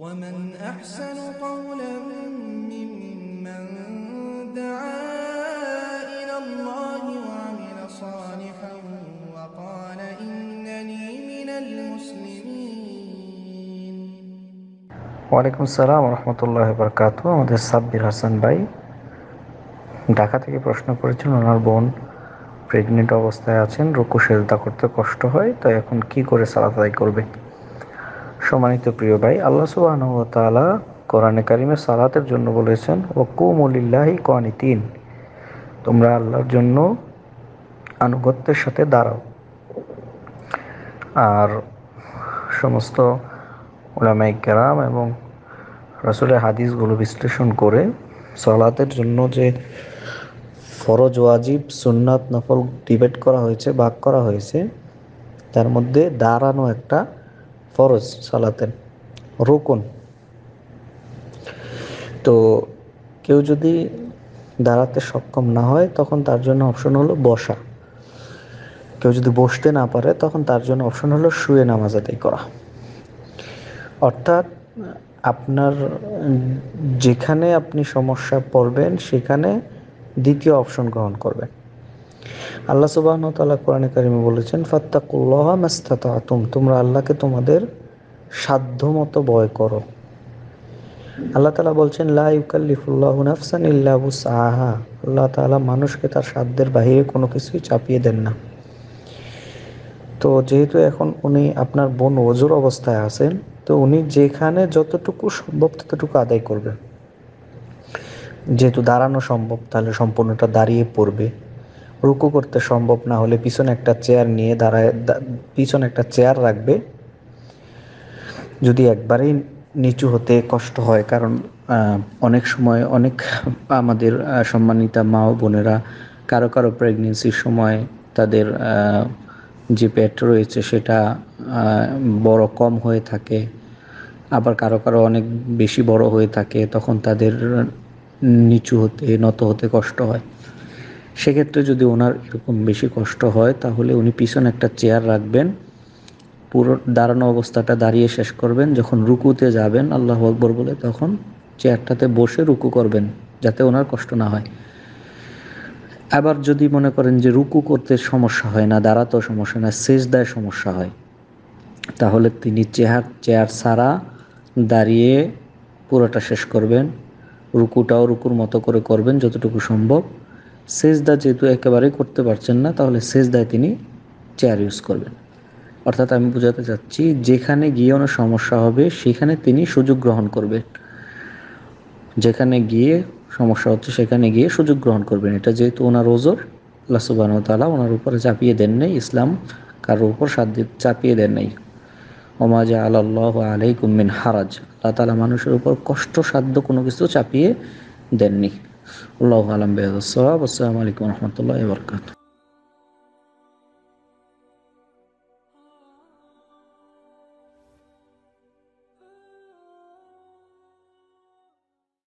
ومن أحسن قولا ممن دعا إلى الله وعمل صالحا وقال إنني من المسلمين ওয়ালাইকুম আসসালাম রহমতুল্লাহ বরকাত আমাদের সাব্বির হাসান ভাই ঢাকা থেকে প্রশ্ন করেছেন ওনার বোন প্রেগনেন্ট অবস্থায় আছেন রুকু সেজদা করতে কষ্ট হয় তাই এখন কি করে সালাত করবে সম্মানিত প্রিয় ভাই আল্লাহ সুবাহ কোরআনে কারিমে সালাতের জন্য বলেছেন ও কুমলিল্লাহি কনি তিন তোমরা আল্লাহর জন্য আনুগত্যের সাথে দাঁড়াও আর সমস্ত ওলামাই কেরাম এবং রাসুলের হাদিসগুলো বিশ্লেষণ করে সলাতের জন্য যে ফরজ ওয়াজিব সুন্নাত নফল ডিবেট করা হয়েছে ভাগ করা হয়েছে তার মধ্যে দাঁড়ানো একটা ফরজ সালাতের রোকন তো কেউ যদি দাঁড়াতে সক্ষম না হয় তখন তার জন্য অপশন হলো বসা কেউ যদি বসতে না পারে তখন তার জন্য অপশন হলো শুয়ে নামাজ আদায় করা অর্থাৎ আপনার যেখানে আপনি সমস্যা পড়বেন সেখানে দ্বিতীয় অপশন গ্রহণ করবেন আল্লাহ সুবাহন তালা কোরআন কারিমে বলেছেন ফাত্তাকুল্লাহ মাস্তাত আতুম তোমরা আল্লাহকে তোমাদের সাধ্য মতো ভয় করো আল্লাহ তালা বলছেন লা ইউকাল্লিফুল্লাহ নাফসান ইল্লা সাহা আল্লাহ তালা মানুষকে তার সাধ্যের বাহিরে কোনো কিছুই চাপিয়ে দেন না তো যেহেতু এখন উনি আপনার বোন ওজুর অবস্থায় আছেন তো উনি যেখানে যতটুকু সম্ভব ততটুকু আদায় করবেন যেহেতু দাঁড়ানো সম্ভব তাহলে সম্পূর্ণটা দাঁড়িয়ে পড়বে রুকু করতে সম্ভব না হলে পিছনে একটা চেয়ার নিয়ে দাঁড়ায় পিছনে একটা চেয়ার রাখবে যদি একবারেই নিচু হতে কষ্ট হয় কারণ অনেক সময় অনেক আমাদের সম্মানিতা মা ও বোনেরা কারো কারো প্রেগনেন্সির সময় তাদের যে পেট রয়েছে সেটা বড় কম হয়ে থাকে আবার কারো কারো অনেক বেশি বড় হয়ে থাকে তখন তাদের নিচু হতে নত হতে কষ্ট হয় সেক্ষেত্রে যদি ওনার এরকম বেশি কষ্ট হয় তাহলে উনি পিছনে একটা চেয়ার রাখবেন পুরো দাঁড়ানো অবস্থাটা দাঁড়িয়ে শেষ করবেন যখন রুকুতে যাবেন আল্লাহ আকবর বলে তখন চেয়ারটাতে বসে রুকু করবেন যাতে ওনার কষ্ট না হয় আবার যদি মনে করেন যে রুকু করতে সমস্যা হয় না দাঁড়াতেও সমস্যা না শেষ দেয় সমস্যা হয় তাহলে তিনি চেহার চেয়ার ছাড়া দাঁড়িয়ে পুরোটা শেষ করবেন রুকুটাও রুকুর মতো করে করবেন যতটুকু সম্ভব সেজদা যেহেতু একেবারেই করতে পারছেন না তাহলে সেজদায় তিনি চেয়ার ইউজ করবেন অর্থাৎ আমি বোঝাতে চাচ্ছি যেখানে গিয়ে অনেক সমস্যা হবে সেখানে তিনি সুযোগ গ্রহণ করবেন যেখানে গিয়ে সমস্যা হচ্ছে সেখানে গিয়ে সুযোগ গ্রহণ করবেন এটা যেহেতু ওনার ওজোর আল্লাহ সুবাহ তালা ওনার উপরে চাপিয়ে দেন নাই ইসলাম কারোর উপর চাপিয়ে দেন নাই ওমাজা আল্লাহ আলাই কুমিন হারাজ আল্লাহ তালা মানুষের উপর কষ্টসাধ্য কোনো কিছু চাপিয়ে দেননি والله أعلم بهذا الصواب والسلام عليكم ورحمة الله وبركاته